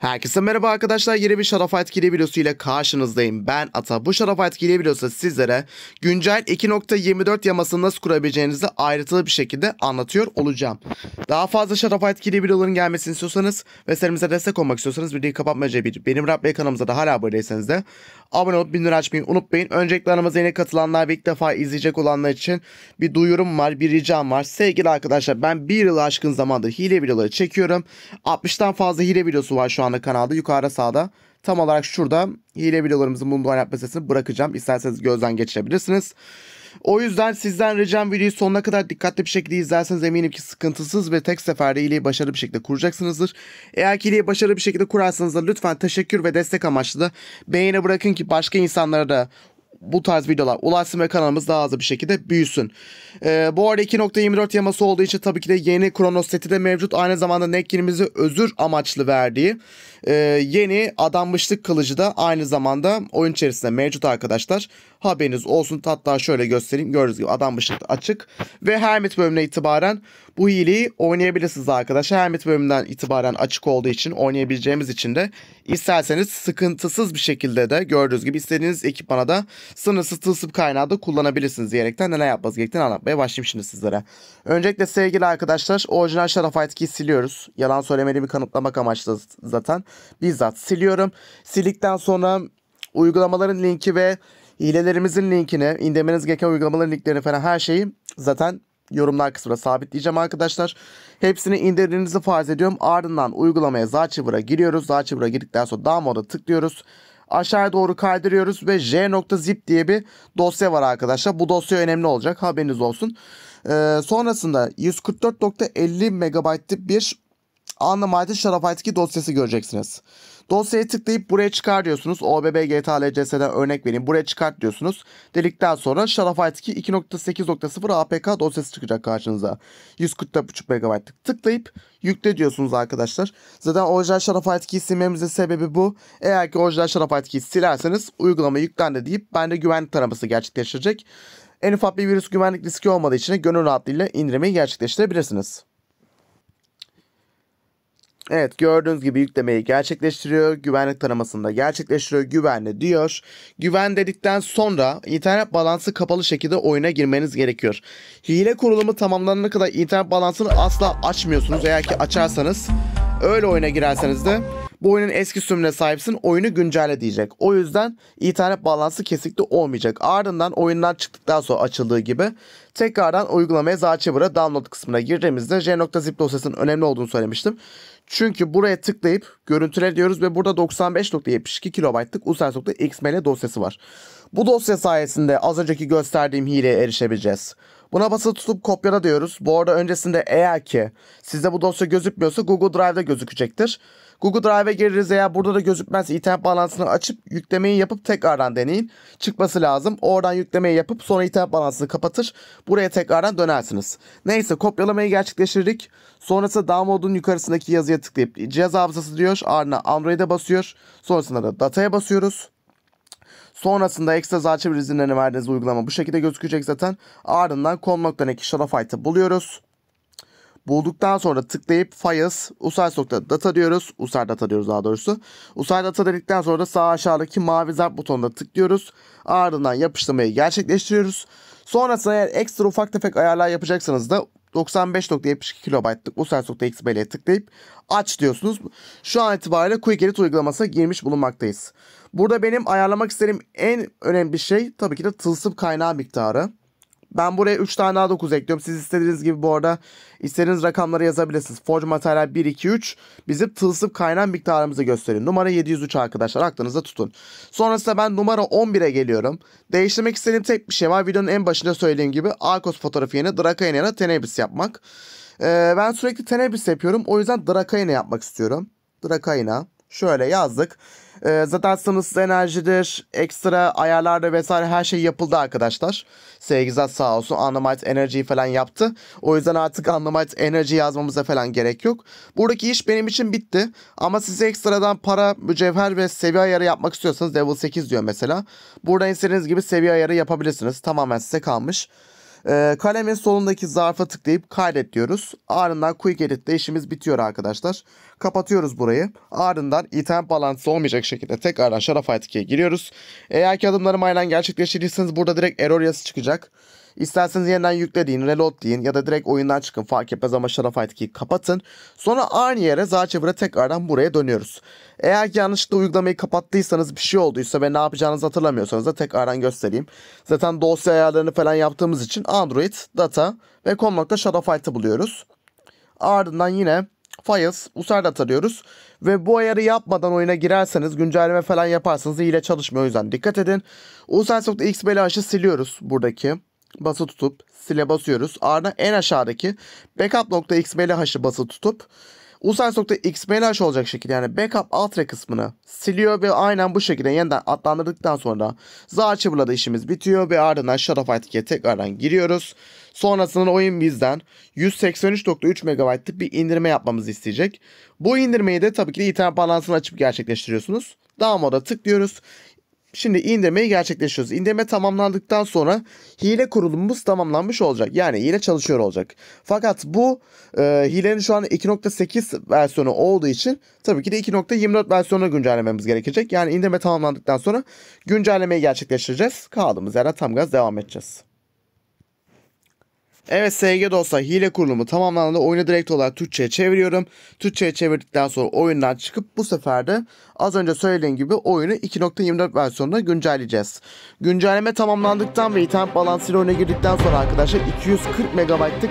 Herkese merhaba arkadaşlar yeni bir Şarafay etkili videosu ile karşınızdayım. Ben Ata. Bu Şarafay etkili videosu sizlere güncel 2.24 yamasını nasıl kurabileceğinizi ayrıntılı bir şekilde anlatıyor olacağım. Daha fazla Şarafay etkili videoların gelmesini istiyorsanız ve serimize destek olmak istiyorsanız videoyu kapatmaca bir benim Rabbe kanalımıza da hala aboneyseniz de abone olup bildirim açmayı unutmayın. Öncelikle aramıza yeni katılanlar ve ilk defa izleyecek olanlar için bir duyurum var bir ricam var. Sevgili arkadaşlar ben bir yıl aşkın zamandır hile videoları çekiyorum. 60'tan fazla hile videosu var şu an anda kanalda yukarıda sağda tam olarak şurada hile videolarımızın bulunduğu oynatma listesini bırakacağım. İsterseniz gözden geçirebilirsiniz. O yüzden sizden ricam videoyu sonuna kadar dikkatli bir şekilde izlerseniz eminim ki sıkıntısız ve tek seferde iyiliği başarılı bir şekilde kuracaksınızdır. Eğer ki iyiliği başarılı bir şekilde kurarsanız da lütfen teşekkür ve destek amaçlı da beğeni bırakın ki başka insanlara da bu tarz videolar ulaşsın ve kanalımız daha hızlı bir şekilde büyüsün. Ee, bu arada 2.24 yaması olduğu için tabii ki de yeni Kronos seti de mevcut. Aynı zamanda Nekkin'imizi özür amaçlı verdiği e, yeni adanmışlık kılıcı da aynı zamanda oyun içerisinde mevcut arkadaşlar. Haberiniz olsun. Hatta şöyle göstereyim. Gördüğünüz gibi adam başı açık. Ve Hermit bölümüne itibaren bu hileyi oynayabilirsiniz arkadaşlar. Hermit bölümünden itibaren açık olduğu için oynayabileceğimiz için de isterseniz sıkıntısız bir şekilde de gördüğünüz gibi istediğiniz ekipmana da sınırsız tılsım kaynağı da kullanabilirsiniz diyerekten neler yapmanız gerektiğini anlatmaya başlayayım şimdi sizlere. Öncelikle sevgili arkadaşlar orijinal Şarafayt ki siliyoruz. Yalan söylemediğimi kanıtlamak amaçlı zaten. Bizzat siliyorum. Sildikten sonra uygulamaların linki ve Hilelerimizin linkini, indirmeniz gereken uygulamaların linklerini falan her şeyi zaten yorumlar kısmına sabitleyeceğim arkadaşlar. Hepsini indirdiğinizi farz ediyorum. Ardından uygulamaya Zaçıvır'a giriyoruz. Zaçıvır'a girdikten sonra download'a tıklıyoruz. Aşağıya doğru kaydırıyoruz ve j.zip diye bir dosya var arkadaşlar. Bu dosya önemli olacak haberiniz olsun. Ee, sonrasında 144.50 MB'lık bir anlamaydı şarafaydaki dosyası göreceksiniz. Dosyaya tıklayıp buraya çıkar diyorsunuz. OBB GTA örnek vereyim. Buraya çıkart diyorsunuz. Dedikten sonra Shadowfight 2.8.0 APK dosyası çıkacak karşınıza. 144.5 MB'lık tıklayıp yükle diyorsunuz arkadaşlar. Zaten orijinal Shadowfight 2'yi silmemizin sebebi bu. Eğer ki orijinal Shadowfight 2'yi silerseniz uygulama yüklendi deyip bende güvenlik taraması gerçekleştirecek. En ufak bir virüs güvenlik riski olmadığı için gönül rahatlığıyla indirmeyi gerçekleştirebilirsiniz. Evet gördüğünüz gibi yüklemeyi gerçekleştiriyor. Güvenlik tanımasında gerçekleştiriyor. Güvenli diyor. Güven dedikten sonra internet balansı kapalı şekilde oyuna girmeniz gerekiyor. Hile kurulumu tamamlanana kadar internet balansını asla açmıyorsunuz. Eğer ki açarsanız öyle oyuna girerseniz de bu oyunun eski sürümüne sahipsin oyunu güncelle diyecek. O yüzden internet bağlantısı kesikli olmayacak. Ardından oyundan çıktıktan sonra açıldığı gibi tekrardan uygulamaya Zachaber'a download kısmına girdiğimizde j.zip dosyasının önemli olduğunu söylemiştim. Çünkü buraya tıklayıp görüntüle diyoruz ve burada 95.72 kilobaytlık usersoft.xml dosyası var. Bu dosya sayesinde az önceki gösterdiğim hileye erişebileceğiz. Buna basılı tutup kopyala diyoruz. Bu arada öncesinde eğer ki sizde bu dosya gözükmüyorsa Google Drive'da gözükecektir. Google Drive'e gireriz eğer burada da gözükmezse internet bağlantısını açıp yüklemeyi yapıp tekrardan deneyin. Çıkması lazım. Oradan yüklemeyi yapıp sonra internet bağlantısını kapatır. Buraya tekrardan dönersiniz. Neyse kopyalamayı gerçekleştirdik. Sonrasında download'un yukarısındaki yazıya tıklayıp cihaz hafızası diyor. Ardından Android'e basıyor. Sonrasında da dataya basıyoruz. Sonrasında ekstra zarçı bir izinlerini verdiğiniz uygulama bu şekilde gözükecek zaten. Ardından com.net Shadowfight'ı buluyoruz. Bulduktan sonra tıklayıp files usar.data diyoruz. Usar data diyoruz daha doğrusu. Usar data dedikten sonra sağ aşağıdaki mavi zarf butonuna tıklıyoruz. Ardından yapıştırmayı gerçekleştiriyoruz. Sonrasında eğer ekstra ufak tefek ayarlar yapacaksanız da 95.72 kilobaytlık Usersoft'ta XBL'ye tıklayıp aç diyorsunuz. Şu an itibariyle Quick Edit uygulamasına girmiş bulunmaktayız. Burada benim ayarlamak istediğim en önemli şey tabii ki de tılsım kaynağı miktarı. Ben buraya 3 tane A9 ekliyorum. Siz istediğiniz gibi bu arada istediğiniz rakamları yazabilirsiniz. Forge materyal 1, 2, 3 bizim tılsıp kaynan miktarımızı gösteriyor. Numara 703 arkadaşlar aklınızda tutun. Sonrasında ben numara 11'e geliyorum. Değiştirmek istediğim tek bir şey var. Videonun en başında söylediğim gibi Akos fotoğrafı yerine Draka'nın yerine Tenebris yapmak. Ee, ben sürekli Tenebis yapıyorum. O yüzden Draka'yı yapmak istiyorum. Draka'yı Şöyle yazdık. E, zaten sınırsız enerjidir, ekstra ayarlarda vesaire her şey yapıldı arkadaşlar. Sevgizat sağ olsun Anlamite Energy'yi falan yaptı. O yüzden artık Anlamite Energy yazmamıza falan gerek yok. Buradaki iş benim için bitti. Ama size ekstradan para, mücevher ve seviye ayarı yapmak istiyorsanız Devil 8 diyor mesela. Buradan istediğiniz gibi seviye ayarı yapabilirsiniz. Tamamen size kalmış. E, kalemin solundaki zarfa tıklayıp kaydet diyoruz. Ardından quick edit ile işimiz bitiyor arkadaşlar. Kapatıyoruz burayı. Ardından item balansı olmayacak şekilde tekrardan Shopify 2'ye giriyoruz. Eğer ki adımlarım aynen gerçekleştirirseniz burada direkt error yazı çıkacak. İsterseniz yeniden yükle deyin, reload deyin ya da direkt oyundan çıkın fark etmez ama Shadow Key'i kapatın. Sonra aynı yere Zaçevir'e tekrardan buraya dönüyoruz. Eğer yanlışlıkla uygulamayı kapattıysanız bir şey olduysa ve ne yapacağınızı hatırlamıyorsanız da tekrardan göstereyim. Zaten dosya ayarlarını falan yaptığımız için Android, Data ve Shadow Shadowfight'ı buluyoruz. Ardından yine Files, User'da arıyoruz. Ve bu ayarı yapmadan oyuna girerseniz güncelleme falan yaparsanız hile çalışmıyor. O yüzden dikkat edin. X Usardat.xblh'ı siliyoruz buradaki bası tutup sile basıyoruz. Ardından en aşağıdaki backup.xmlh'ı bası tutup usense.xmlh olacak şekilde yani backup alt re kısmını siliyor ve aynen bu şekilde yeniden adlandırdıktan sonra Zarchiver'la da işimiz bitiyor ve ardından etiketi tekrardan giriyoruz. Sonrasında oyun bizden 183.3 MB'lık bir indirme yapmamızı isteyecek. Bu indirmeyi de tabii ki de internet balansını açıp gerçekleştiriyorsunuz. Download'a tıklıyoruz. Şimdi indirmeyi gerçekleştiriyoruz. İndirme tamamlandıktan sonra hile kurulumumuz tamamlanmış olacak. Yani hile çalışıyor olacak. Fakat bu e, hilenin şu an 2.8 versiyonu olduğu için tabii ki de 2.24 versiyonu güncellememiz gerekecek. Yani indirme tamamlandıktan sonra güncellemeyi gerçekleştireceğiz. Kaldığımız yerden tam gaz devam edeceğiz. Evet sevgili dostlar hile kurulumu tamamlandı. Oyunu direkt olarak Türkçe'ye çeviriyorum. Türkçe'ye çevirdikten sonra oyundan çıkıp bu sefer de az önce söylediğim gibi oyunu 2.24 versiyonunda güncelleyeceğiz. Güncelleme tamamlandıktan ve internet balansıyla oyuna girdikten sonra arkadaşlar 240 MB'lık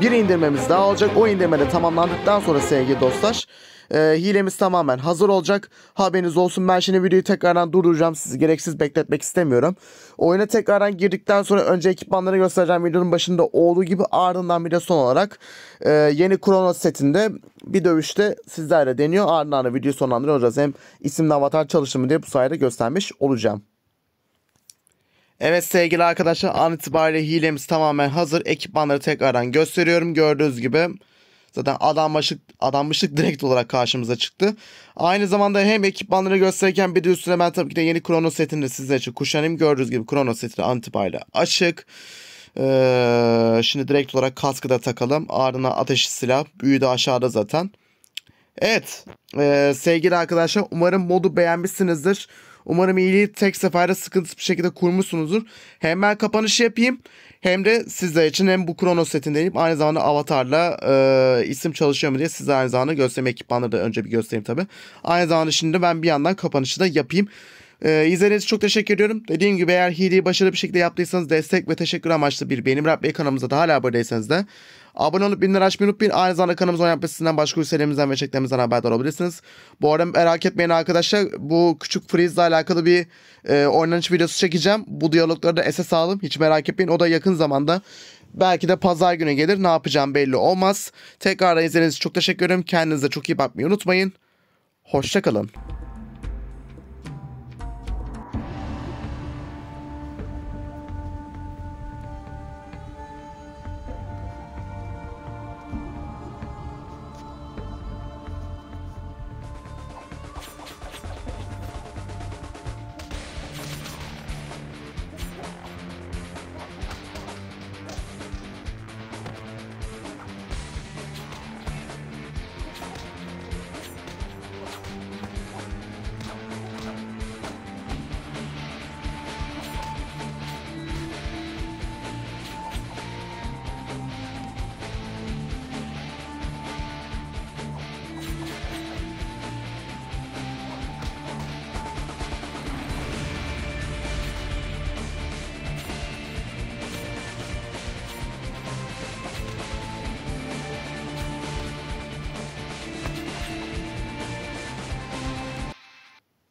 bir indirmemiz daha olacak. O indirme de tamamlandıktan sonra sevgili dostlar e, hilemiz tamamen hazır olacak. Haberiniz olsun. Ben şimdi videoyu tekrardan durduracağım. Sizi gereksiz bekletmek istemiyorum. Oyuna tekrardan girdikten sonra önce ekipmanları göstereceğim. Videonun başında olduğu gibi ardından bir de son olarak e, yeni Kronos setinde bir dövüşte sizlerle deniyor. Ardından video sonlandırıyor olacağız. Hem isimli avatar çalışımı diye bu sayede göstermiş olacağım. Evet sevgili arkadaşlar an itibariyle hilemiz tamamen hazır. Ekipmanları tekrardan gösteriyorum. Gördüğünüz gibi Zaten adanmışlık, adanmışlık direkt olarak karşımıza çıktı. Aynı zamanda hem ekipmanları gösterirken bir de üstüne ben tabii ki de yeni Krono setini de sizler için kuşanayım. Gördüğünüz gibi Krono setini antipayla açık. Ee, şimdi direkt olarak kaskı da takalım. Ardına ateşli silah. Büyü de aşağıda zaten. Evet. E, sevgili arkadaşlar umarım modu beğenmişsinizdir. Umarım iyiliği tek seferde sıkıntısız bir şekilde kurmuşsunuzdur. Hem ben kapanışı yapayım hem de sizler için hem bu Kronos setini deneyip aynı zamanda Avatar'la e, isim çalışıyor mu diye size aynı zamanda göstereyim. Ekipmanları da önce bir göstereyim tabi. Aynı zamanda şimdi ben bir yandan kapanışı da yapayım. Ee, izlediğiniz için çok teşekkür ediyorum. Dediğim gibi eğer hileyi başarılı bir şekilde yaptıysanız destek ve teşekkür amaçlı bir benim Rabbi kanalımıza da hala abone de Abone olup bilinir açmayı unutmayın. Aynı zamanda kanalımızın oynanıp sizden başka üyelerimizden ve çeklerimizden haberdar olabilirsiniz. Bu arada merak etmeyin arkadaşlar. Bu küçük freeze ile alakalı bir e, oynanış videosu çekeceğim. Bu diyalogları da SS aldım. Hiç merak etmeyin. O da yakın zamanda belki de pazar günü gelir. Ne yapacağım belli olmaz. Tekrar izlediğiniz için çok teşekkür ederim. Kendinize çok iyi bakmayı unutmayın. Hoşçakalın.